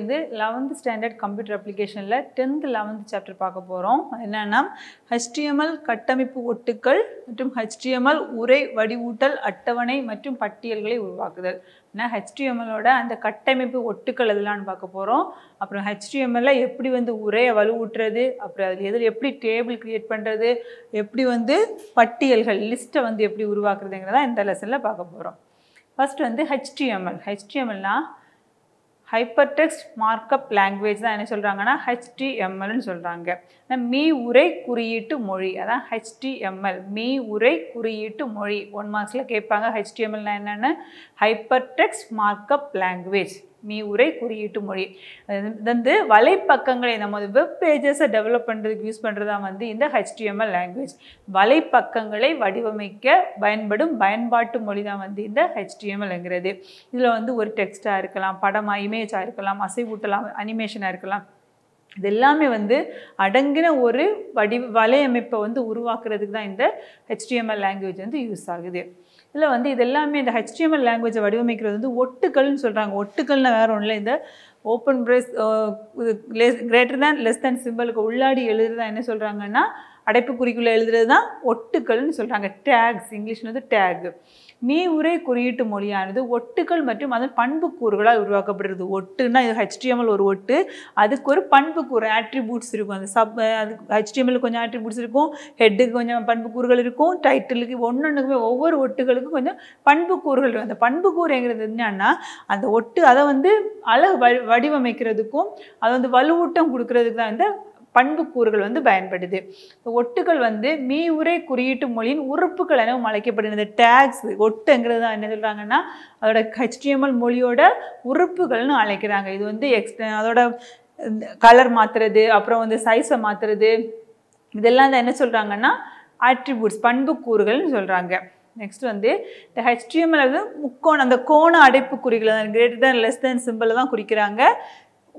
வந்து eleventh standard computer அப்ளிகேஷனில் tenth eleventh chapter பார்க்க போகிறோம் என்னென்னா ஹெச்டிஎம்எல் கட்டமைப்பு ஒட்டுக்கள் மற்றும் ஹெச்டிஎம்எல் உரை வடிவூட்டல் அட்டவணை மற்றும் பட்டியல்களை உருவாக்குதல் ஏன்னா ஹெச்டிஎம்எலோட அந்த கட்டமைப்பு ஒட்டுக்கள் எதுலான்னு பார்க்க போகிறோம் அப்புறம் ஹெச்டிஎம்எல்ல எப்படி வந்து உரையை வலுவூட்டுறது அப்புறம் அதில் எதில் எப்படி டேபிள் க்ரியேட் பண்ணுறது எப்படி வந்து பட்டியல்கள் லிஸ்ட்டை வந்து எப்படி உருவாக்குறதுங்கிறதான் இந்த லெசனில் பார்க்க போகிறோம் ஃபஸ்ட் வந்து ஹெச்டிஎம்எல் ஹெச்டிஎம்எல்னால் ஹைப்பர் டெக்ஸ்ட் மார்க்கப் லாங்குவேஜ் தான் என்ன சொல்கிறாங்கன்னா ஹெச்டிஎம்எல்னு சொல்கிறாங்க மீ உரை குறியீட்டு மொழி அதான் ஹெச்டிஎம்எல் மீ உரை குறியீட்டு மொழி ஒன் மார்க்ஸில் கேட்பாங்க ஹெச்டிஎம்எல்னா என்னென்னு ஹைப்பர் மார்க்கப் லாங்குவேஜ் மீ உரை குறியீட்டு மொழி இது வந்து வலைப்பக்கங்களை நம்ம வெப் பேஜஸை டெவலப் பண்ணுறதுக்கு யூஸ் பண்ணுறதா வந்து இந்த ஹெச்டிஎம்எல் லாங்குவேஜ் வலைப்பக்கங்களை வடிவமைக்க பயன்படும் பயன்பாட்டு மொழி தான் வந்து இந்த ஹெச்டிஎம்எல்ங்கிறது இதில் வந்து ஒரு டெக்ஸ்ட்டாக இருக்கலாம் படமாக இமேஜாக இருக்கலாம் அசைவூட்டலாம் அனிமேஷனாக இருக்கலாம் இது எல்லாமே வந்து அடங்கின ஒரு வடி வலையமைப்பை வந்து உருவாக்குறதுக்கு தான் இந்த ஹெச்டிஎம்எல் லாங்குவேஜ் வந்து யூஸ் ஆகுது இதில் வந்து இது எல்லாமே இந்த ஹெச்டிஎம்எல் லாங்குவேஜை வடிவமைக்கிறது வந்து ஒட்டுக்கள்னு சொல்கிறாங்க ஒட்டுக்கள்னால் வேறு ஒன்றும் இல்லை இந்த open brace greater than less than சிம்பிளுக்கு உள்ளாடி எழுதுறது என்ன சொல்கிறாங்கன்னா அடைப்புக்குறிக்குள்ளே எழுதுறது தான் ஒட்டுக்கள்னு சொல்கிறாங்க டேக்ஸ் இங்கிலீஷில் வந்து டேக் மீ உரை குறியீட்டு மொழியானது ஒட்டுகள் மற்றும் அதன் பண்புக்கூறுகளால் உருவாக்கப்படுறது ஒட்டுன்னா இது ஹெச்டிஎம்எல் ஒரு ஒட்டு அதுக்கு ஒரு பண்புக்கூறு ஆட்ரிபியூட்ஸ் இருக்கும் அந்த சப் அதுக்கு ஹெச்டிஎம்எல் கொஞ்சம் ஆட்ரிபியூட்ஸ் இருக்கும் ஹெட்டுக்கு கொஞ்சம் பண்புக்கூறுகள் இருக்கும் டைட்டிலுக்கு ஒன்று ஒவ்வொரு ஒட்டுகளுக்கும் கொஞ்சம் பண்புக்கூறுகள் இருக்கும் அந்த எங்கிறது என்னன்னா அந்த ஒட்டு அதை வந்து அழகு வடிவமைக்கிறதுக்கும் அதை வந்து வலுவூட்டம் கொடுக்கறதுக்கு தான் இந்த பண்புக்கூறுகள் வந்து பயன்படுது ஒட்டுகள் வந்து மீ உரை குறியீட்டு மொழியின் உறுப்புகள் எனவும் அழைக்கப்படுகிறது டேக்ஸ் ஒட்டுங்கிறது தான் என்ன சொல்கிறாங்கன்னா அதோட ஹெச்டிஎம்எல் மொழியோட உறுப்புகள்னு அழைக்கிறாங்க இது வந்து எக்ஸ் அதோட கலர் மாற்றுறது அப்புறம் வந்து சைஸை மாற்றுறது இதெல்லாம் தான் என்ன சொல்கிறாங்கன்னா ஆட்ரிபியூட்ஸ் பண்புக்கூறுகள்னு சொல்கிறாங்க நெக்ஸ்ட் வந்து இந்த ஹெச்டிஎம்எல் வந்து முக்கோணம் அந்த கோண அடைப்பு குறிகள் கிரேட்டர் தேன் லெஸ் தேன் சிம்பிளை தான் குறிக்கிறாங்க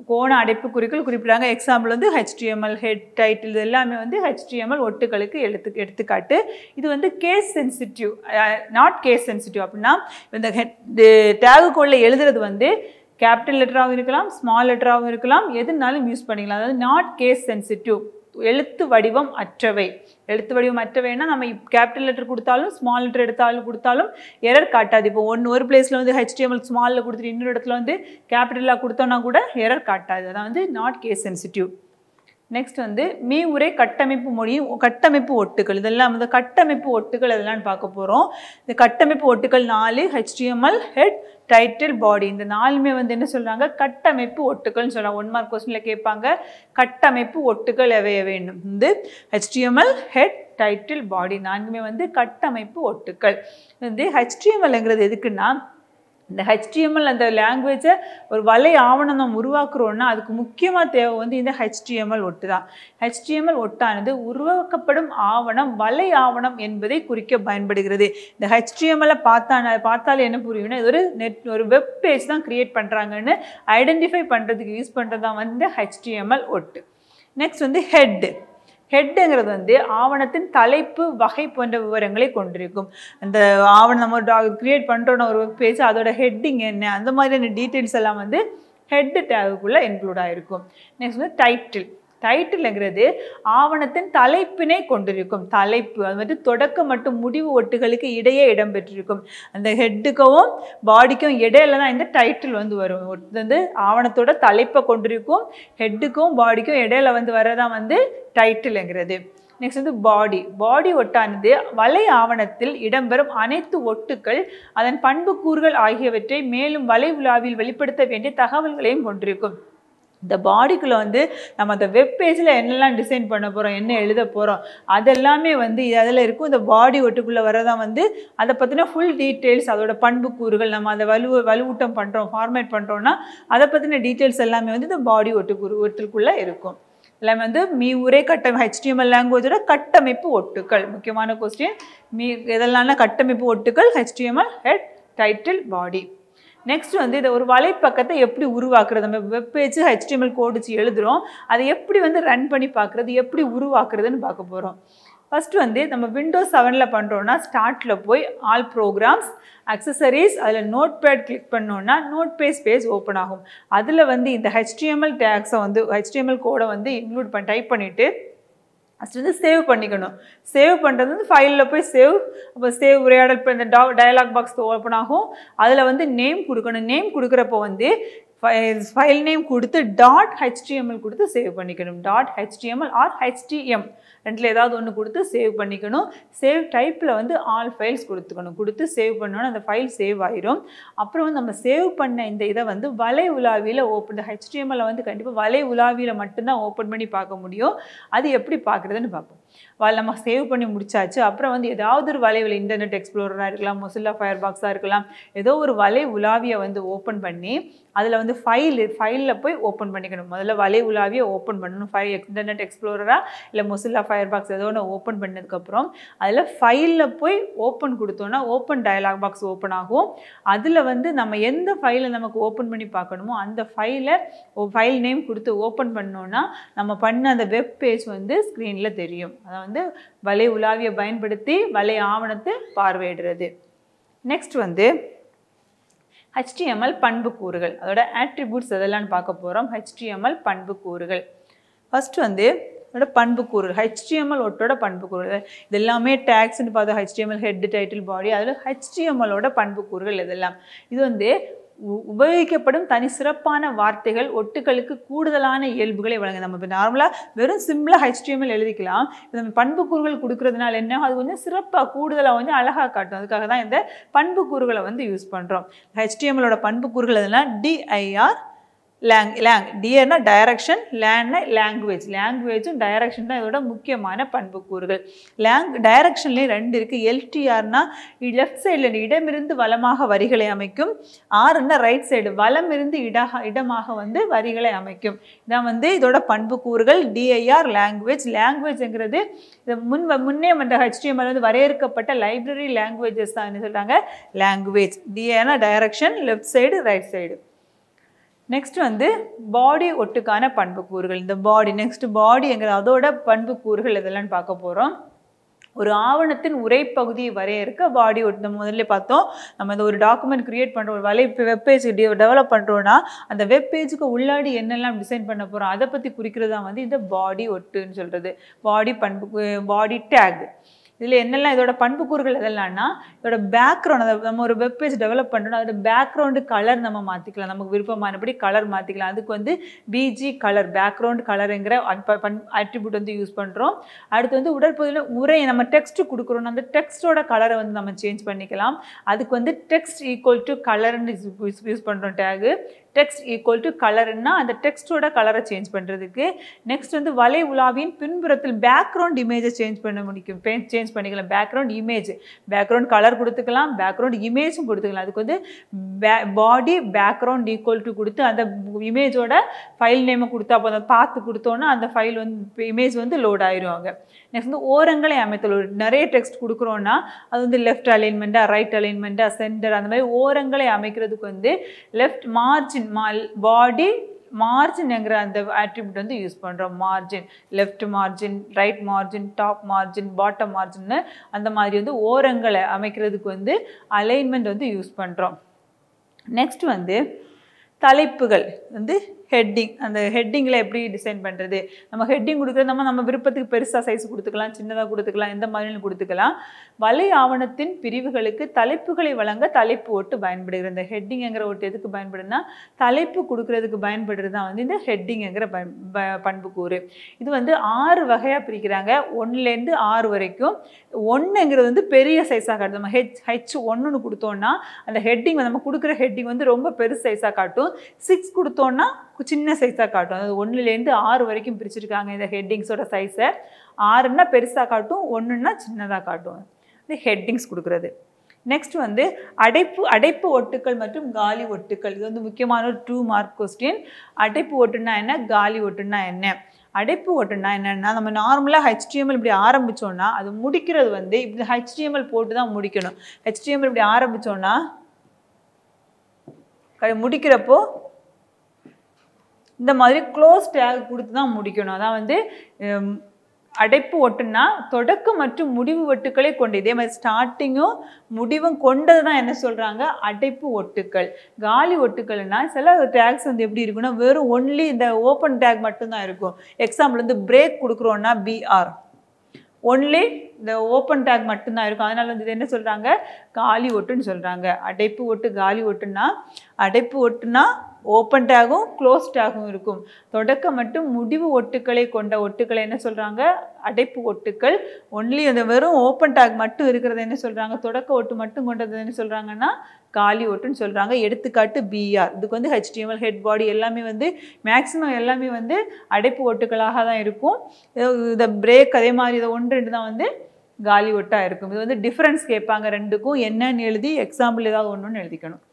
கோண அடைப்புக்குறிக்குள் குறிப்பிட்டாங்க எக்ஸாம்பிள் வந்து ஹெச்டிஎம்எல் ஹெட் டைட்டில் இது எல்லாமே வந்து ஹெச்டிஎம்எல் ஒட்டுகளுக்கு எடுத்து எடுத்துக்காட்டு இது வந்து case sensitive not case sensitive அப்படின்னா இந்த ஹெட் டேகுக்குள்ளே எழுதுறது வந்து கேபிட்டல் லெட்டராகவும் இருக்கலாம் ஸ்மால் லெட்டராகவும் இருக்கலாம் எதுனாலும் யூஸ் பண்ணிக்கலாம் அதாவது நாட் கேஸ் சென்சிட்டிவ் எழுத்து வடிவம் அற்றவை எழுத்து வடிவம் அற்றவைன்னா நம்ம கேபிட்டல் லெட்டர் கொடுத்தாலும் ஸ்மால் லெட்டர் எடுத்தாலும் கொடுத்தாலும் எரர் காட்டாது இப்போ ஒன்று ஒரு பிளேஸில் வந்து ஹெச்டிஎம்எல் ஸ்மாலில் கொடுத்துட்டு இன்னொரு இடத்துல வந்து கேபிட்டலாக கொடுத்தோன்னா கூட எரர் காட்டாது அதான் வந்து நாட் கேஸ் சென்சிட்டிவ் நெக்ஸ்ட் வந்து மீ உரை கட்டமைப்பு மொழியும் கட்டமைப்பு ஒட்டுகள் இதெல்லாம் வந்து கட்டமைப்பு ஒட்டுகள் இதெல்லாம் பார்க்க போகிறோம் இந்த கட்டமைப்பு ஒட்டுகள் நாலு ஹெச்டிஎம்எல் ஹெட் டைட்டில் பாடி இந்த நாலுமே வந்து என்ன சொல்கிறாங்க கட்டமைப்பு ஒட்டுகள்னு சொல்கிறாங்க ஒன் மார்க் கொஸ்டினில் கேட்பாங்க கட்டமைப்பு ஒட்டுகள் எவை வேண்டும் வந்து ஹெச்டிஎம்எல் ஹெட் டைட்டில் பாடி நான்குமே வந்து கட்டமைப்பு ஒட்டுக்கள் வந்து ஹெச்டிஎம்எல்ங்கிறது எதுக்குன்னா இந்த ஹெச்டிஎம்எல் அந்த லாங்குவேஜை ஒரு வலை ஆவணம் நம்ம உருவாக்குறோன்னா அதுக்கு முக்கியமாக தேவை வந்து இந்த ஹெச்டிஎம்எல் ஒட்டு தான் ஹெச்டிஎம்எல் ஒட்டானது உருவாக்கப்படும் ஆவணம் வலை ஆவணம் என்பதை குறிக்க பயன்படுகிறது இந்த ஹெச்டிஎம்எல்லை பார்த்தா பார்த்தாலே என்ன புரியும்னா இது ஒரு நெட் ஒரு வெப் பேஜ் தான் க்ரியேட் பண்ணுறாங்கன்னு ஐடென்டிஃபை பண்ணுறதுக்கு யூஸ் பண்ணுறது தான் வந்து ஹெச்டிஎம்எல் ஒட்டு நெக்ஸ்ட் வந்து ஹெட்டு ஹெட்டுங்கிறது வந்து ஆவணத்தின் தலைப்பு வகை போன்ற விவரங்களை கொண்டிருக்கும் அந்த ஆவணம் நம்ம கிரியேட் பண்ணுறோன்னு ஒரு பேச்சு பேஜ் அதோட ஹெட்டிங் என்ன அந்த மாதிரியான டீட்டெயில்ஸ் எல்லாம் வந்து ஹெட்டு டேகுக்குள்ளே இன்க்ளூட் ஆகிருக்கும் நெக்ஸ்ட் வந்து டைட்டில் டைட்டில்ங்கிறது ஆவணத்தின் தலைப்பினை கொண்டிருக்கும் தலைப்பு அது வந்து தொடக்கம் மற்றும் முடிவு ஒட்டுகளுக்கு இடையே இடம்பெற்றிருக்கும் அந்த ஹெட்டுக்கும் பாடிக்கும் இடையில தான் இந்த டைட்டில் வந்து வரும் வந்து ஆவணத்தோட தலைப்பை கொண்டிருக்கும் ஹெட்டுக்கும் பாடிக்கும் இடையில வந்து வரதான் வந்து டைட்டிலுங்கிறது நெக்ஸ்ட் வந்து பாடி பாடி ஒட்டானது வலை ஆவணத்தில் இடம்பெறும் அனைத்து ஒட்டுக்கள் அதன் பண்புக்கூறுகள் ஆகியவற்றை மேலும் வலை உலாவில் வெளிப்படுத்த வேண்டிய தகவல்களையும் கொண்டிருக்கும் இந்த பாடிக்குள்ளே வந்து நம்ம அந்த வெப் பேஜில் என்னெல்லாம் டிசைன் பண்ண போகிறோம் என்ன எழுத போகிறோம் அதெல்லாமே வந்து அதில் இருக்கும் இந்த பாடி ஒட்டுக்குள்ளே வரதான் வந்து அதை பற்றின ஃபுல் டீட்டெயில்ஸ் அதோட பண்புக்கூறுகள் நம்ம அதை வலு வலுவூட்டம் பண்ணுறோம் ஃபார்மேட் பண்ணுறோன்னா அதை பற்றின டீட்டெயில்ஸ் எல்லாமே வந்து இந்த பாடி ஒட்டுக்குறு ஒட்டுக்குள்ளே இருக்கும் இல்லை வந்து மீ ஒரே கட்டம் ஹெச்டிஎம்எல் லாங்குவேஜோட கட்டமைப்பு ஒட்டுக்கள் முக்கியமான கொஸ்டின் மீ எதெல்லாம் கட்டமைப்பு ஒட்டுக்கள் HTML head title body next வந்து இதை ஒரு வலைப்பக்கத்தை எப்படி உருவாக்குறது நம்ம வெப்பேஜ் ஹெச்டிஎம்எல் கோடிச்சு எழுதுகிறோம் அதை எப்படி வந்து ரன் பண்ணி பார்க்குறது எப்படி உருவாக்குறதுன்னு பார்க்க போகிறோம் ஃபஸ்ட்டு வந்து நம்ம விண்டோஸ் செவனில் பண்ணுறோன்னா ஸ்டார்ட்டில் போய் ஆல் ப்ரோக்ராம்ஸ் அக்சசரிஸ் அதில் நோட் பேட் கிளிக் பண்ணோன்னா நோட் பேஸ் பேஜ் ஓப்பன் ஆகும் அதில் வந்து இந்த ஹெச்டிஎம்எல் டேக்ஸை வந்து ஹெச்டிஎம்எல் கோடை வந்து இன்க்ளூட் பண்ணி டைப் பண்ணிவிட்டு ஃபஸ்ட் வந்து சேவ் பண்ணிக்கணும் சேவ் பண்ணுறது வந்து ஃபைலில் போய் சேவ் அப்போ சேவ் உரையாடல் இப்போ இந்த டா டயலாக் பாக்ஸ் ஓப்பன் ஆகும் அதில் வந்து நேம் கொடுக்கணும் நேம் கொடுக்குறப்போ வந்து ஃபைல் நேம் கொடுத்து டாட் ஹெச்டிஎம்எல் கொடுத்து சேவ் பண்ணிக்கணும் டாட் ஹெச்டிஎம்எல் ஆர் ஹெச்டிஎம் ரெண்டில் ஏதாவது ஒன்று கொடுத்து சேவ் பண்ணிக்கணும் சேவ் டைப்பில் வந்து ஆல் ஃபைல்ஸ் கொடுத்துக்கணும் கொடுத்து சேவ் பண்ணோன்னா அந்த ஃபைல் சேவ் ஆயிரும் அப்புறம் வந்து நம்ம சேவ் பண்ண இந்த இதை வந்து வலை உலாவியில் ஓப்பன் இந்த ஹெச்டிஎம்எல் வந்து கண்டிப்பாக வலை உலாவியில் மட்டும்தான் ஓப்பன் பண்ணி பார்க்க முடியும் அது எப்படி பார்க்குறதுன்னு பார்ப்போம் நம்ம சேவ் பண்ணி முடிச்சாச்சு அப்புறம் வந்து ஏதாவது ஒரு வலைவில் இன்டர்நெட் எக்ஸ்ப்ளோரராக இருக்கலாம் மொசில்லா ஃபயர் பாக்ஸாக இருக்கலாம் ஏதோ ஒரு வலை உலாவியை வந்து ஓப்பன் பண்ணி அதில் வந்து ஃபைல் ஃபைலில் போய் ஓப்பன் பண்ணிக்கணும் முதல்ல வலை உலாவியை ஓப்பன் பண்ணணும் ஃபைல் இன்டர்நெட் எக்ஸ்ப்ளோரராக இல்லை மொசில்லா ஃபயர் பாக்ஸ் ஏதோ ஒன்று ஓப்பன் பண்ணதுக்கப்புறம் அதில் ஃபைலில் போய் ஓப்பன் கொடுத்தோன்னா ஓப்பன் டயலாக் பாக்ஸ் ஓப்பன் ஆகும் அதில் வந்து நம்ம எந்த ஃபைலை நமக்கு ஓப்பன் பண்ணி பார்க்கணுமோ அந்த ஃபைலை ஃபைல் நேம் கொடுத்து ஓப்பன் பண்ணோன்னா நம்ம பண்ண அந்த வெப் பேஜ் வந்து ஸ்க்ரீனில் தெரியும் அதை வந்து வலை உலாவியை பயன்படுத்தி வலை ஆவணத்தை பார்வையிடுறது நெக்ஸ்ட் வந்து ஹெச்டிஎம்எல் பண்புக்கூறுகள் அதோட ஆட்ரிபியூட்ஸ் எதெல்லாம் பார்க்க போகிறோம் ஹெச்டிஎம்எல் பண்புக்கூறுகள் ஃபஸ்ட்டு வந்து அதோட பண்புக்கூறுகள் ஹெச்டிஎம்எல் ஒட்டோட பண்புக்கூறுகள் இது எல்லாமே டேக்ஸ்ன்னு பார்த்தோம் ஹெச்டிஎம்எல் ஹெட் டைட்டில் பாடி அதில் ஹெச்டிஎம்எலோட பண்புக்கூறுகள் இதெல்லாம் இது வந்து உபயோகிக்கப்படும் தனி சிறப்பான வார்த்தைகள் ஒட்டுகளுக்கு கூடுதலான இயல்புகளை வழங்க நம்ம இப்போ நார்மலாக வெறும் சிம்பிளாக ஹெச்டிஎம்எல் எழுதிக்கலாம் நம்ம பண்புக்கூறுகள் கொடுக்கறதுனால என்ன அது கொஞ்சம் சிறப்பாக கூடுதலாக வந்து அழகாக காட்டும் அதுக்காக தான் இந்த பண்புக்கூறுகளை வந்து யூஸ் பண்ணுறோம் ஹெச்டிஎம்எலோட பண்புக்கூறுகள் எதுனா டிஐஆர் லேங் லேங் டியர்னா டைரக்ஷன் லேண்ட்னா லாங்குவேஜ் லாங்குவேஜும் டைரக்ஷன் தான் இதோட முக்கியமான பண்புக்கூறுகள் லேங் டைரக்ஷன்லேயும் ரெண்டு இருக்குது எல்டிஆர்னா லெஃப்ட் சைடில் இடமிருந்து வளமாக வரிகளை அமைக்கும் ஆறுன்னா ரைட் சைடு வலம் இருந்து இடாக இடமாக வந்து வரிகளை அமைக்கும் இதான் வந்து இதோட பண்புக்கூறுகள் டிஐஆர் லாங்குவேஜ் லாங்குவேஜ்ங்கிறது இது முன் முன்னே வந்த ஹெச்டிஎம்எல் வந்து வரையறுக்கப்பட்ட லைப்ரரி லாங்குவேஜஸ் தான் சொல்கிறாங்க லாங்குவேஜ் டிஏனா direction left side right side next வந்து பாடி ஒட்டுக்கான பண்புக்கூறுகள் இந்த பாடி நெக்ஸ்ட் பாடிங்கிற அதோட பண்புக்கூறுகள் இதெல்லாம் பார்க்க போகிறோம் ஒரு ஆவணத்தின் உரை பகுதியை வரையறுக்க பாடி ஒட்டு முதல்ல பார்த்தோம் நம்ம இந்த ஒரு டாக்குமெண்ட் கிரியேட் பண்ணுறோம் ஒரு வலை வெப் பேஜ் டெவலப் பண்ணுறோன்னா அந்த வெப் பேஜுக்கு உள்ளாடி என்னெல்லாம் டிசைன் பண்ண போகிறோம் அதை பற்றி குறிக்கிறதா வந்து இந்த பாடி ஒட்டுன்னு சொல்கிறது பாடி பண்பு பாடி டேக் இதில் என்னெல்லாம் இதோட பண்புக்கூறுகள் எதெல்லாம்னா இதோட பேக்ரவுண்ட் அதை நம்ம ஒரு வெப்பேஜ் டெவலப் பண்ணுறோம் அதோட பேக்ரவுண்டு கலர் நம்ம மாற்றிக்கலாம் நமக்கு விருப்பமானபடி கலர் மாற்றிக்கலாம் அதுக்கு வந்து பிஜி கலர் பேக்ரவுண்ட் கலருங்கிற அட்ரிபியூட் வந்து யூஸ் பண்ணுறோம் அடுத்து வந்து உடற்பகுதியில் உரையை நம்ம டெக்ஸ்ட்டு கொடுக்குறோம் அந்த டெக்ஸ்ட்டோட கலரை வந்து நம்ம சேஞ்ச் பண்ணிக்கலாம் அதுக்கு வந்து டெக்ஸ்ட் ஈக்குவல் டு கலர்னு யூஸ் பண்ணுறோம் டேகு டெக்ஸ்ட் ஈக்குவல் டு கலர்னா அந்த டெக்ஸ்ட்டோட கலரை சேஞ்ச் பண்ணுறதுக்கு நெக்ஸ்ட் வந்து வலை உலாவின் பின்புறத்தில் பேக்ரவுண்ட் இமேஜை சேஞ்ச் பண்ண முடியும் சேஞ்ச் பண்ணிக்கலாம் பேக்ரவுண்ட் இமேஜ் பேக்ரவுண்ட் கலர் கொடுத்துக்கலாம் பேக்ரவுண்ட் இமேஜும் கொடுத்துக்கலாம் அதுக்கு வந்து பாடி பேக்ரவுண்ட் ஈக்குவல் டு கொடுத்து அந்த இமேஜோட ஃபைல் நேமை கொடுத்தா போதும் பார்த்து கொடுத்தோன்னா அந்த ஃபைல் வந்து இமேஜ் வந்து லோட் ஆயிடுவாங்க நெக்ஸ்ட் வந்து ஓரங்களை அமைத்தல் ஒரு நிறைய டெக்ஸ்ட் கொடுக்குறோன்னா அது வந்து லெஃப்ட் அலைன்மெண்ட்டாக ரைட் அலைன்மெண்ட்டாக சென்டர் அந்த மாதிரி ஓரங்களை அமைக்கிறதுக்கு வந்து லெஃப்ட் மார்ஜின் மால் பாடி மார்ஜின்ங்கிற அந்த ஆட்ரிபியூட் வந்து யூஸ் பண்ணுறோம் margin left margin right margin top margin bottom மார்ஜின்னு அந்த மாதிரி வந்து ஓரங்களை அமைக்கிறதுக்கு வந்து அலைன்மெண்ட் வந்து யூஸ் பண்ணுறோம் நெக்ஸ்ட் வந்து தலைப்புகள் வந்து ஹெட்டிங் அந்த ஹெட்டிங்கில் எப்படி டிசைன் பண்ணுறது நம்ம ஹெட்டிங் கொடுக்குறது நம்ம நம்ம விருப்பத்துக்கு பெருசாக சைஸ் கொடுத்துக்கலாம் சின்னதாக கொடுத்துக்கலாம் எந்த மாதிரிலும் கொடுத்துக்கலாம் வலை ஆவணத்தின் பிரிவுகளுக்கு தலைப்புகளை வழங்க தலைப்பு ஓட்டு பயன்படுகிறது இந்த ஹெட்டிங்கிற ஓட்டு எதுக்கு பயன்படுதுன்னா தலைப்பு கொடுக்கறதுக்கு பயன்படுறது தான் வந்து இந்த ஹெட்டிங்கிற பண்புக்கூறு இது வந்து ஆறு வகையாக பிரிக்கிறாங்க ஒன்றுலேருந்து ஆறு வரைக்கும் ஒன்றுங்கிறது வந்து பெரிய சைஸாக காட்டும் நம்ம ஹெச் ஹெச் ஒன்றுன்னு கொடுத்தோன்னா அந்த ஹெட்டிங் நம்ம கொடுக்குற ஹெட்டிங் வந்து ரொம்ப பெருசு சைஸாக காட்டும் சிக்ஸ் கொடுத்தோன்னா சின்ன சைஸாக காட்டும் அது ஒன்றுலேருந்து ஆறு வரைக்கும் பிரிச்சுருக்காங்க இந்த ஹெட்டிங்ஸோட சைஸை ஆறுன்னா பெருசாக காட்டும் ஒன்றுன்னா சின்னதாக காட்டும் இந்த ஹெட்டிங்ஸ் கொடுக்குறது நெக்ஸ்ட் வந்து அடைப்பு அடைப்பு ஒட்டுக்கள் மற்றும் காலி ஒட்டுக்கள் இது வந்து முக்கியமான ஒரு டூ மார்க் கொஸ்டின் அடைப்பு ஒட்டுன்னா என்ன காலி ஒட்டுன்னா என்ன அடைப்பு ஒட்டுன்னா என்னென்னா நம்ம நார்மலாக ஹெச்டிஎம்எல் இப்படி ஆரம்பித்தோன்னா அது முடிக்கிறது வந்து இப்படி ஹெச்டிஎம்எல் போட்டு தான் முடிக்கணும் ஹெச்டிஎம்எல் இப்படி ஆரம்பித்தோன்னா முடிக்கிறப்போ இந்த மாதிரி க்ளோஸ் டேக் கொடுத்து தான் முடிக்கணும் அதான் வந்து அடைப்பு ஒட்டுன்னா தொடக்கம் மற்றும் முடிவு ஒட்டுக்களை கொண்டு இதே மாதிரி ஸ்டார்டிங்கும் முடிவும் கொண்டது தான் என்ன சொல்கிறாங்க அடைப்பு ஒட்டுக்கள் காலி ஒட்டுக்கள்னா சில டேக்ஸ் வந்து எப்படி இருக்குன்னா வெறும் ஒன்லி இந்த ஓப்பன் டேக் மட்டும்தான் இருக்கும் எக்ஸாம்பிள் வந்து பிரேக் கொடுக்குறோன்னா பிஆர் ஒன்லி இந்த ஓப்பன் டேக் மட்டும்தான் இருக்கும் அதனால் வந்து இது என்ன சொல்கிறாங்க காலி ஒட்டுன்னு சொல்கிறாங்க அடைப்பு ஒட்டு காலி ஒட்டுன்னா அடைப்பு ஒட்டுன்னா ஓப்பன்டாகவும் க்ளோஸ்டாகவும் இருக்கும் தொடக்கம் மட்டும் முடிவு ஒட்டுக்களை கொண்ட ஒட்டுக்களை என்ன சொல்கிறாங்க அடைப்பு ஒட்டுக்கள் ஒன்லி அந்த வெறும் ஓப்பன் டேக் மட்டும் இருக்கிறத என்ன சொல்கிறாங்க தொடக்க ஒட்டு மட்டும் கொண்டது என்ன சொல்கிறாங்கன்னா காலி ஒட்டுன்னு சொல்கிறாங்க எடுத்துக்காட்டு பிஆர் இதுக்கு வந்து ஹெச்டிஎம்எல் ஹெட் பாடி எல்லாமே வந்து மேக்ஸிமம் எல்லாமே வந்து அடைப்பு ஒட்டுக்களாக தான் இருக்கும் இதை பிரேக் அதே மாதிரி இதை ஒன்று ரெண்டு தான் வந்து காலி ஒட்டாக இருக்கும் இது வந்து டிஃப்ரென்ஸ் கேட்பாங்க ரெண்டுக்கும் என்னன்னு எழுதி எக்ஸாம்பிள் ஏதாவது ஒன்றுன்னு எழுதிக்கணும்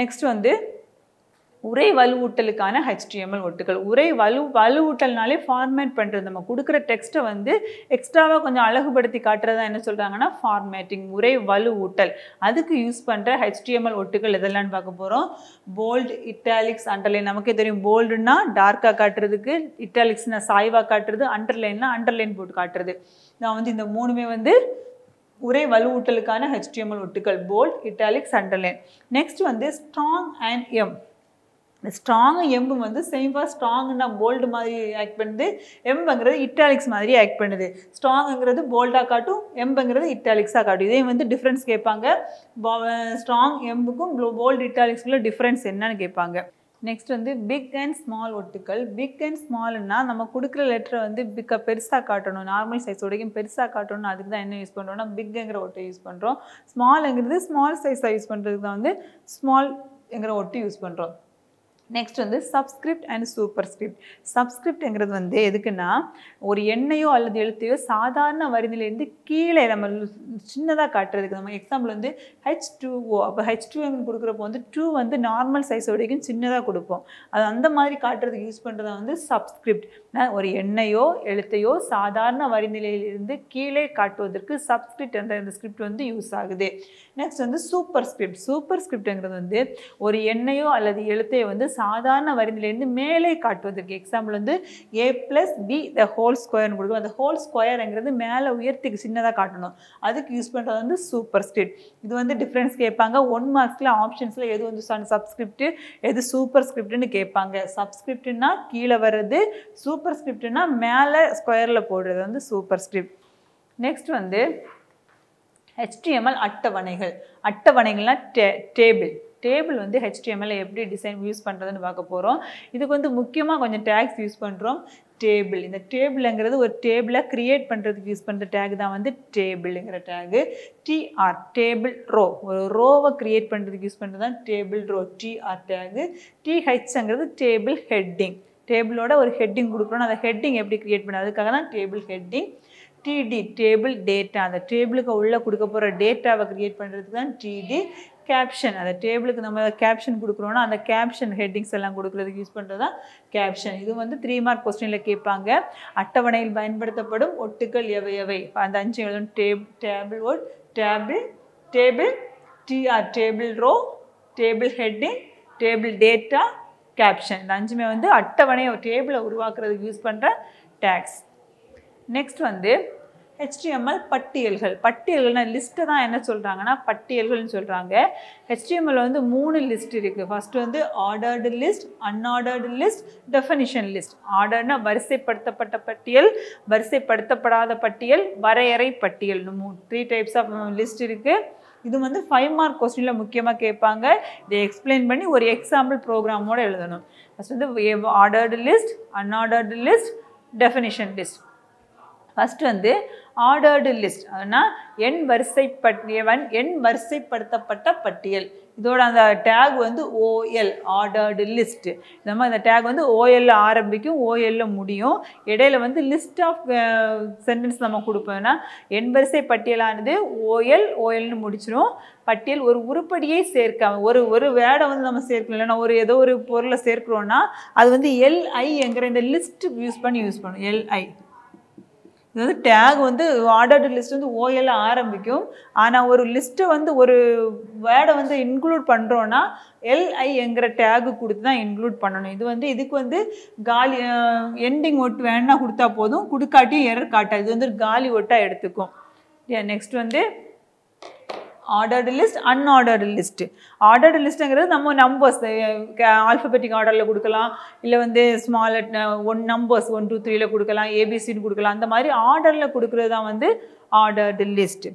நெக்ஸ்ட் வந்து உரை வலுவூட்டலுக்கான ஹெச்டிஎம்எல் ஒட்டுகள் உரை வலு வலுவூட்டல்னாலே ஃபார்மேட் பண்ணுறது நம்ம கொடுக்குற டெக்ஸ்ட்டை வந்து எக்ஸ்ட்ராவாக கொஞ்சம் அழகுபடுத்தி காட்டுறதா என்ன சொல்கிறாங்கன்னா ஃபார்மேட்டிங் உரை வலுவூட்டல் அதுக்கு யூஸ் பண்ணுற ஹெச்டிஎம்எல் ஒட்டுகள் இதெல்லாம்னு பார்க்க போகிறோம் போல்டு இட்டாலிக்ஸ் அண்டர்லைன் நமக்கே தெரியும் போல்டுன்னா டார்க்காக காட்டுறதுக்கு இட்டாலிக்ஸ்னால் சாய்வாக காட்டுறது அண்டர்லைன்னா அண்டர்லைன் போட்டு காட்டுறது நான் வந்து இந்த மூணுமே வந்து உரை வலுவூட்டலுக்கான ஹெச்டிஎம்எல் ஒட்டுகள் போல்ட் இட்டாலிக்ஸ் அண்டர்லைன் நெக்ஸ்ட் வந்து strong and em strong em வந்து சேமாக ஸ்ட்ராங்குன்னா போல்டு மாதிரி ஆக்ட் பண்ணுது எம்புங்கிறது இட்டாலிக்ஸ் மாதிரி ஆக்ட் பண்ணுது ஸ்ட்ராங்குங்கிறது போல்டாக காட்டும் எம்புங்கிறது இட்டாலிக்ஸாக காட்டும் இதையும் வந்து டிஃப்ரென்ஸ் கேட்பாங்க ஸ்ட்ராங் எம்புக்கும் போல்டு இட்டாலிக்ஸ்க்குள்ள டிஃப்ரென்ஸ் என்னன்னு கேட்பாங்க நெக்ஸ்ட் வந்து பிக் அண்ட் ஸ்மால் ஒட்டுக்கள் பிக் அண்ட் ஸ்மால்னா நம்ம கொடுக்குற லெட்டரை வந்து பிக்க பெருசாக காட்டணும் நார்மல் சைஸ் உடைக்கும் பெருசாக காட்டணும் அதுக்கு தான் என்ன யூஸ் பண்ணுறோம்னா பிக்குங்கிற ஒட்டை யூஸ் பண்ணுறோம் ஸ்மால்ங்கிறது ஸ்மால் சைஸாக யூஸ் பண்ணுறதுக்கு தான் வந்து ஸ்மால்ங்கிற ஒட்டு யூஸ் பண்ணுறோம் நெக்ஸ்ட் வந்து சப்ஸ்கிரிப்ட் அண்ட் சூப்பர் ஸ்கிரிப்ட் சப்ஸ்கிரிப்ட்ங்கிறது வந்து எதுக்குன்னா ஒரு எண்ணையோ அல்லது எழுத்தையோ சாதாரண வரிதிலேருந்து கீழே நம்ம சின்னதாக காட்டுறதுக்கு நம்ம எக்ஸாம்பிள் வந்து ஹெச் டூ ஓ அப்போ ஹெச் டூ எம் கொடுக்குறப்போ வந்து டூ வந்து நார்மல் சைஸ் வரைக்கும் சின்னதாக கொடுப்போம் அது அந்த மாதிரி காட்டுறதுக்கு யூஸ் பண்ணுறதா வந்து சப்ஸ்கிரிப்ட் ஒரு எண்ணையோ எழுத்தையோ சாதாரண வரிநிலையிலிருந்து கீழே காட்டுவதற்கு சப்ஸ்கிரிப்ட் என்ற இந்த ஸ்கிரிப்ட் வந்து யூஸ் ஆகுது நெக்ஸ்ட் வந்து சூப்பர் ஸ்கிரிப்ட் சூப்பர் ஸ்கிரிப்ட்ங்கிறது வந்து ஒரு எண்ணையோ அல்லது எழுத்தையோ வந்து சாதாரண வரிநிலையிலிருந்து மேலே காட்டுவதற்கு எக்ஸாம்பிள் வந்து A plus B the whole ஸ்கொயர்னு கொடுக்கும் அந்த ஹோல் ஸ்கொயருங்கிறது மேலே உயர்த்திக்கு சின்னதாக காட்டணும் அதுக்கு யூஸ் பண்ணுறது வந்து சூப்பர் ஸ்கிரிப்ட் இது வந்து டிஃப்ரென்ஸ் கேட்பாங்க ஒன் மார்க்ஸில் ஆப்ஷன்ஸில் எது வந்து சப்ஸ்கிரிப்ட் எது சூப்பர் ஸ்கிரிப்ட்னு கேட்பாங்க சப்ஸ்கிரிப்ட்னா கீழே வர்றது சூப்பர் சூப்பர் ஸ்கிரிப்ட்னா மேலே ஸ்கொயரில் போடுறது வந்து சூப்பர் ஸ்கிரிப்ட் நெக்ஸ்ட் வந்து ஹெச்டிஎம்எல் அட்டவணைகள் அட்டவணைகள்னால் டே டேபிள் டேபிள் வந்து ஹெச்டிஎம்எல் எப்படி டிசைன் யூஸ் பண்ணுறதுன்னு பார்க்க போகிறோம் இதுக்கு வந்து முக்கியமாக கொஞ்சம் டேக்ஸ் யூஸ் பண்ணுறோம் டேபிள் இந்த டேபிளுங்கிறது ஒரு டேபிளை க்ரியேட் பண்ணுறதுக்கு யூஸ் பண்ணுற டேக் தான் வந்து டேபிளுங்கிற டேகு டிஆர் டேபிள் ரோ ஒரு ரோவை க்ரியேட் பண்ணுறதுக்கு யூஸ் பண்ணுறது தான் டேபிள் ரோ டிஆர் டேகு டிஹெச்ங்கிறது டேபிள் ஹெட்டிங் டேபிளோட ஒரு ஹெட்டிங் கொடுக்குறோம் அந்த ஹெட்டிங் எப்படி க்ரியேட் பண்ண அதுக்காக தான் table heading TD table data அந்த டேபிளுக்கு உள்ளே கொடுக்க போகிற டேட்டாவை க்ரியேட் பண்ணுறதுக்கு தான் டிடி கேப்ஷன் அந்த டேபிளுக்கு நம்ம கேப்ஷன் கொடுக்குறோன்னா அந்த கேப்ஷன் ஹெட்டிங்ஸ் எல்லாம் கொடுக்குறதுக்கு யூஸ் பண்ணுறது தான் கேப்ஷன் இது வந்து த்ரீ மார்க் கொஸ்டினில் கேட்பாங்க அட்டவணையில் பயன்படுத்தப்படும் ஒட்டுக்கள் எவை எவை அந்த அஞ்சு எழுதும் டேப் டேபிள் ஒட் table table TR table row table heading table data caption இந்த அஞ்சுமே வந்து அட்டவணையை ஒரு டேபிளை உருவாக்குறதுக்கு யூஸ் பண்ணுற டேக்ஸ் நெக்ஸ்ட் வந்து ஹெச்டிஎம்எல் பட்டியல்கள் பட்டியல்கள்னால் லிஸ்ட்டை தான் என்ன சொல்கிறாங்கன்னா பட்டியல்கள்னு சொல்கிறாங்க ஹெச்டிஎம்எல் வந்து மூணு லிஸ்ட் இருக்குது ஃபஸ்ட்டு வந்து ordered list unordered list definition list ஆர்டர்னால் வரிசைப்படுத்தப்பட்ட பட்டியல் வரிசைப்படுத்தப்படாத பட்டியல் வரையறை பட்டியல் மூணு த்ரீ டைப்ஸ் ஆஃப் லிஸ்ட் இருக்குது இது வந்து ஃபைவ் மார்க் கொஸ்டினில் முக்கியமாக கேட்பாங்க இதை எக்ஸ்பிளைன் பண்ணி ஒரு எக்ஸாம்பிள் ப்ரோக்ராமோடு எழுதணும் ஃபஸ்ட் வந்து ordered list unordered list definition list first வந்து ஆர்டர்டு லிஸ்ட் அதுனா எண் வரிசைப்பட்டியவன் எண் வரிசைப்படுத்தப்பட்ட பட்டியல் இதோட அந்த டேக் வந்து ஓஎல் ஆர்டர்டு லிஸ்ட்டு இந்த மாதிரி அந்த டேக் வந்து ஓஎல்ல ஆரம்பிக்கும் ஓஎல்ல முடியும் இடையில வந்து லிஸ்ட் ஆஃப் சென்டென்ஸ் நம்ம கொடுப்போம்னா எண் வரிசை பட்டியலானது ஓஎல் ஓஎல்னு முடிச்சிடும் பட்டியல் ஒரு உருப்படியை சேர்க்காம ஒரு ஒரு வேடை வந்து நம்ம சேர்க்கணும் இல்லைன்னா ஒரு ஏதோ ஒரு பொருளை சேர்க்கிறோன்னா அது வந்து எல்ஐங்கிற இந்த லிஸ்ட் யூஸ் பண்ணி யூஸ் பண்ணும் எல்ஐ இது வந்து டேக் வந்து ஆர்டர்டு லிஸ்ட் வந்து ஓஎல் ஆரம்பிக்கும் ஆனால் ஒரு லிஸ்ட்டை வந்து ஒரு வேர்டை வந்து இன்க்ளூட் பண்ணுறோன்னா எல்ஐங்கிற டேகு கொடுத்து தான் இன்க்ளூட் பண்ணணும் இது வந்து இதுக்கு வந்து காலி எண்டிங் ஒட்டு வேணா கொடுத்தா போதும் கொடுக்காட்டியும் எரர் காட்டாது இது வந்து காலி ஒட்டாக எடுத்துக்கும் நெக்ஸ்ட் வந்து ordered list unordered list ordered லிஸ்ட்டுங்கிறது நம்ம நம்பர்ஸ் ஆல்ஃபபெட்டிக் ஆர்டரில் கொடுக்கலாம் இல்லை வந்து small one numbers one two த்ரீயில் கொடுக்கலாம் ஏபிசின்னு கொடுக்கலாம் அந்த மாதிரி ஆர்டரில் கொடுக்குறது தான் வந்து ஆர்டர்டு லிஸ்ட்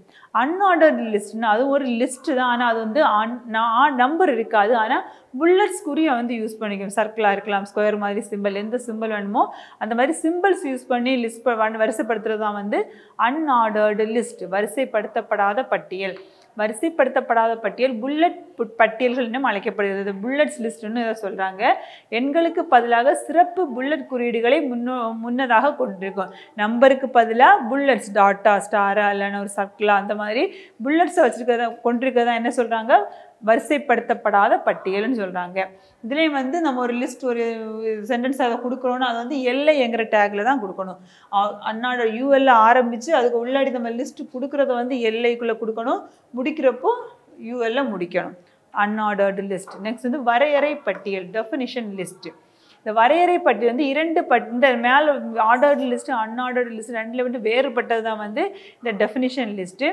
அன்ஆர்டர்டு லிஸ்ட்னா அது ஒரு லிஸ்ட்டு தான் ஆனால் அது வந்து அன் நம்பர் இருக்காது ஆனால் புல்லட்ஸ் குறியை வந்து யூஸ் பண்ணிக்கணும் சர்க்கிளாக இருக்கலாம் ஸ்கொயர் மாதிரி சிம்பிள் எந்த சிம்பிள் வேணுமோ அந்த மாதிரி சிம்பிள்ஸ் யூஸ் பண்ணி லிஸ்ட் வரிசைப்படுத்துறது தான் வந்து அன்ஆர்டர்டு லிஸ்ட் வரிசைப்படுத்தப்படாத பட்டியல் வரிசைப்படுத்தப்படாத பட்டியல் புல்லட் பட்டியல்கள் அழைக்கப்படுகிறது புல்லட்ஸ் லிஸ்ட்னு இதை சொல்கிறாங்க எண்களுக்கு பதிலாக சிறப்பு புல்லட் குறியீடுகளை முன்னோ முன்னதாக கொண்டிருக்கும் நம்பருக்கு பதிலாக புல்லட்ஸ் டாட்டா ஸ்டாரா இல்லைன்னா ஒரு சர்க்கிளா அந்த மாதிரி புல்லட்ஸை வச்சுருக்கதா கொண்டிருக்கதான் என்ன சொல்கிறாங்க வரிசைப்படுத்தப்படாத பட்டியல்னு சொல்கிறாங்க இதுலேயும் வந்து நம்ம ஒரு லிஸ்ட் ஒரு சென்டென்ஸ் அதை கொடுக்குறோன்னா அது வந்து எல்லை எங்கிற டேக்கில் தான் கொடுக்கணும் அன்னாட யூஎல்ல ஆரம்பித்து அதுக்கு உள்ளாடி நம்ம லிஸ்ட் கொடுக்குறத வந்து எல்லைக்குள்ளே கொடுக்கணும் முடிக்கிறப்போ யூஎல்ல முடிக்கணும் அன்ஆர்டர்டு லிஸ்ட் நெக்ஸ்ட் வந்து வரையறை பட்டியல் டெஃபினிஷன் லிஸ்ட்டு இந்த வரையறை பட்டியல் வந்து இரண்டு பட் இந்த மேலே ஆர்டர்டு லிஸ்ட்டு அன்ஆர்டர்டு லிஸ்ட் ரெண்டில் வந்து வேறுபட்டது தான் வந்து இந்த டெஃபினிஷன் லிஸ்ட்டு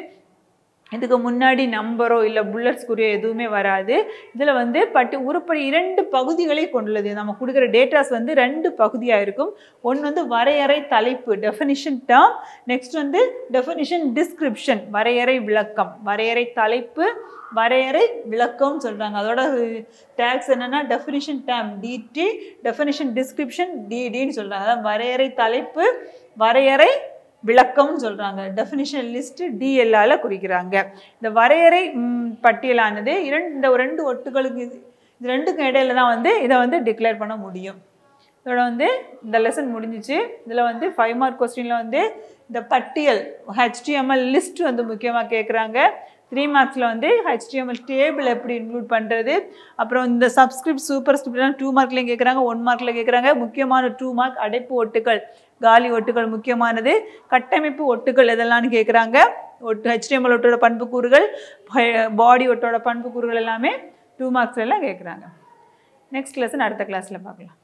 இதுக்கு முன்னாடி நம்பரோ இல்லை புல்லட்ஸ் குறியோ எதுவுமே வராது இதில் வந்து பட்டு உருப்படி இரண்டு பகுதிகளை கொண்டுள்ளது நம்ம கொடுக்குற டேட்டாஸ் வந்து ரெண்டு பகுதியாக இருக்கும் ஒன்று வந்து வரையறை தலைப்பு டெஃபினிஷன் டேர்ம் நெக்ஸ்ட் வந்து டெஃபினிஷன் டிஸ்கிரிப்ஷன் வரையறை விளக்கம் வரையறை தலைப்பு வரையறை விளக்கம்னு சொல்கிறாங்க அதோட டேக்ஸ் என்னென்னா definition term DT definition description டிடின்னு சொல்கிறாங்க அதான் வரையறை தலைப்பு வரையறை விளக்கம்னு சொல்கிறாங்க டெஃபினிஷன் லிஸ்ட் டிஎல்ஆல குறிக்கிறாங்க இந்த வரையறை பட்டியலானது இரண்டு இந்த ரெண்டு ஒட்டுகளுக்கு இது ரெண்டுக்கும் இடையில தான் வந்து இதை வந்து டிக்ளேர் பண்ண முடியும் இதோட வந்து இந்த லெசன் முடிஞ்சிச்சு இதில் வந்து ஃபைவ் மார்க் கொஸ்டினில் வந்து இந்த பட்டியல் ஹெச்டிஎம்எல் லிஸ்ட் வந்து முக்கியமாக கேட்குறாங்க த்ரீ மார்க்ஸில் வந்து ஹெச்டிஎம்எல் டேபிள் எப்படி இன்க்ளூட் பண்ணுறது அப்புறம் இந்த சப்ஸ்கிரிப்ட் சூப்பர் ஸ்கிரிப்ட்லாம் டூ மார்க்லேயும் கேட்குறாங்க ஒன் மார்க்கில் கேட்குறாங்க முக்கியமான டூ மார்க் அடைப்பு ஓட்டுகள் காலி ஒட்டுகள் முக்கியமானது கட்டமைப்பு ஒட்டுகள் எதெல்லாம்னு கேட்குறாங்க ஒட்டு ஹெச்டிஎம்எல் ஒட்டோட பண்புக்கூறுகள் பாடி ஒட்டோட பண்புக்கூறுகள் எல்லாமே டூ மார்க்ஸ் எல்லாம் கேட்குறாங்க நெக்ஸ்ட் லெசன் அடுத்த கிளாஸில் பார்க்கலாம்